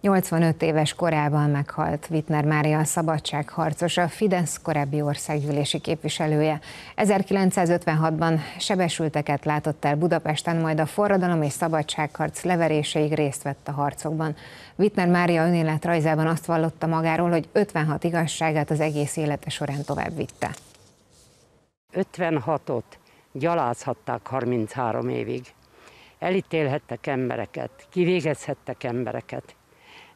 85 éves korában meghalt Wittner Mária a a Fidesz korábbi országgyűlési képviselője. 1956-ban sebesülteket látott el Budapesten, majd a forradalom és szabadságharc leveréseig részt vett a harcokban. Wittner Mária önéletrajzában azt vallotta magáról, hogy 56 igazságát az egész élete során tovább vitte. 56-ot gyalázhatták 33 évig. Elítélhettek embereket, kivégezhettek embereket,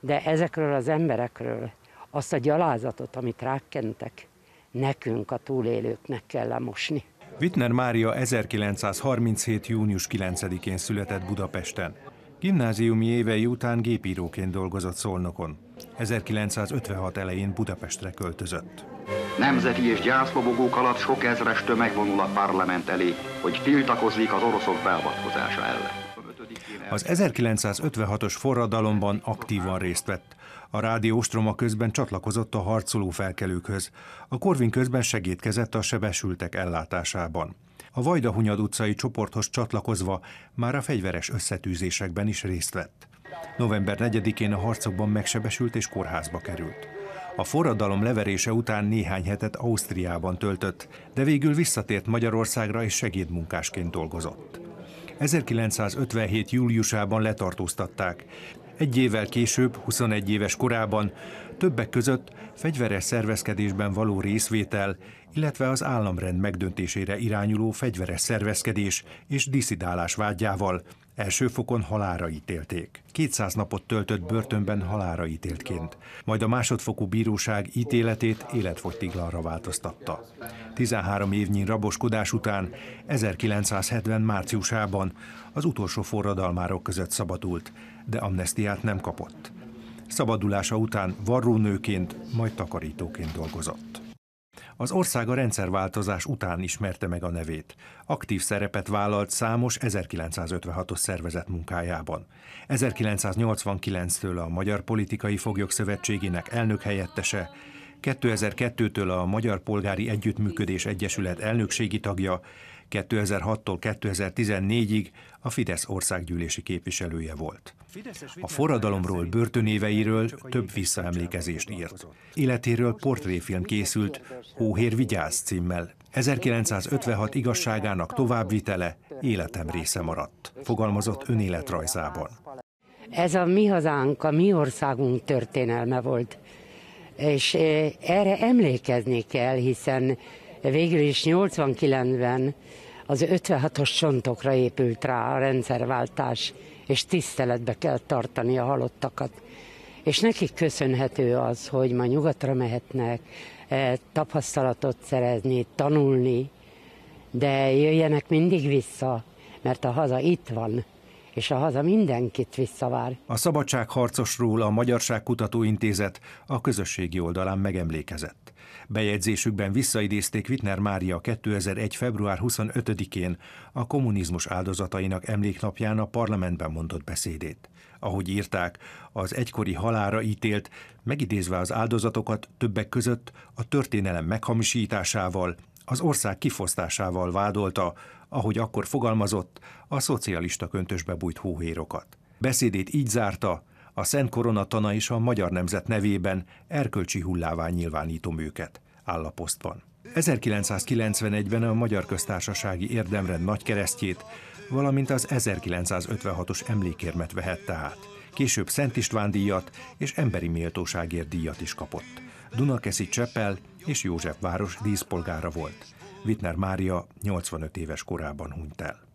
de ezekről az emberekről azt a gyalázatot, amit rákentek, nekünk, a túlélőknek kell lemosni. Wittner Mária 1937. június 9-én született Budapesten. Gimnáziumi évei után gépíróként dolgozott Szolnokon. 1956 elején Budapestre költözött. Nemzeti és gyászlobogók alatt sok ezres tömeg vonul a parlament elé, hogy tiltakozzék az oroszok beavatkozása ellen. Az 1956-os forradalomban aktívan részt vett. A rádió ostroma közben csatlakozott a harcoló felkelőkhöz. A Korvin közben segítkezett a sebesültek ellátásában. A Vajdahunyad utcai csoporthoz csatlakozva már a fegyveres összetűzésekben is részt vett. November 4-én a harcokban megsebesült és kórházba került. A forradalom leverése után néhány hetet Ausztriában töltött, de végül visszatért Magyarországra és segédmunkásként dolgozott. 1957. júliusában letartóztatták. Egy évvel később, 21 éves korában, többek között fegyveres szervezkedésben való részvétel, illetve az államrend megdöntésére irányuló fegyveres szervezkedés és diszidálás vágyával – Első fokon halára ítélték. 200 napot töltött börtönben halára ítéltként, majd a másodfokú bíróság ítéletét életfogytiglanra változtatta. 13 évnyi raboskodás után 1970 márciusában az utolsó forradalmárok között szabadult, de amnestiát nem kapott. Szabadulása után varrónőként, majd takarítóként dolgozott. Az ország a rendszerváltozás után ismerte meg a nevét. Aktív szerepet vállalt számos 1956-os szervezet munkájában. 1989-től a Magyar Politikai Foglyok Szövetségének elnök helyettese, 2002-től a Magyar Polgári Együttműködés Egyesület elnökségi tagja, 2006-tól 2014-ig a Fidesz országgyűlési képviselője volt. A forradalomról, börtönéveiről több visszaemlékezést írt. Életéről portréfilm készült Hóhér Vigyáz címmel. 1956 igazságának továbbvitele életem része maradt, fogalmazott önéletrajzában. Ez a mi hazánk, a mi országunk történelme volt, és e, erre emlékezni kell, hiszen végül is 89-ben az 56-os csontokra épült rá a rendszerváltás, és tiszteletbe kell tartani a halottakat. És nekik köszönhető az, hogy ma nyugatra mehetnek, e, tapasztalatot szerezni, tanulni, de jöjjenek mindig vissza, mert a haza itt van és a haza mindenkit visszavár. A szabadságharcosról a Magyarság Kutatóintézet a közösségi oldalán megemlékezett. Bejegyzésükben visszaidézték Wittner Mária 2001. február 25-én a kommunizmus áldozatainak emléknapján a parlamentben mondott beszédét. Ahogy írták, az egykori halára ítélt, megidézve az áldozatokat többek között a történelem meghamisításával, az ország kifosztásával vádolta, ahogy akkor fogalmazott, a szocialista köntösbe bújt hóhérokat. Beszédét így zárta, a Szent Korona tana és a Magyar Nemzet nevében erkölcsi hullává nyilvánítom őket, áll a posztban. 1991-ben a Magyar Köztársasági Érdemrend keresztjét, valamint az 1956-os emlékérmet vehette át. Később Szent István díjat és emberi méltóságért díjat is kapott. Dunakeszi Csepel és Józsefváros díszpolgára volt. Wittner Mária 85 éves korában hunyt el.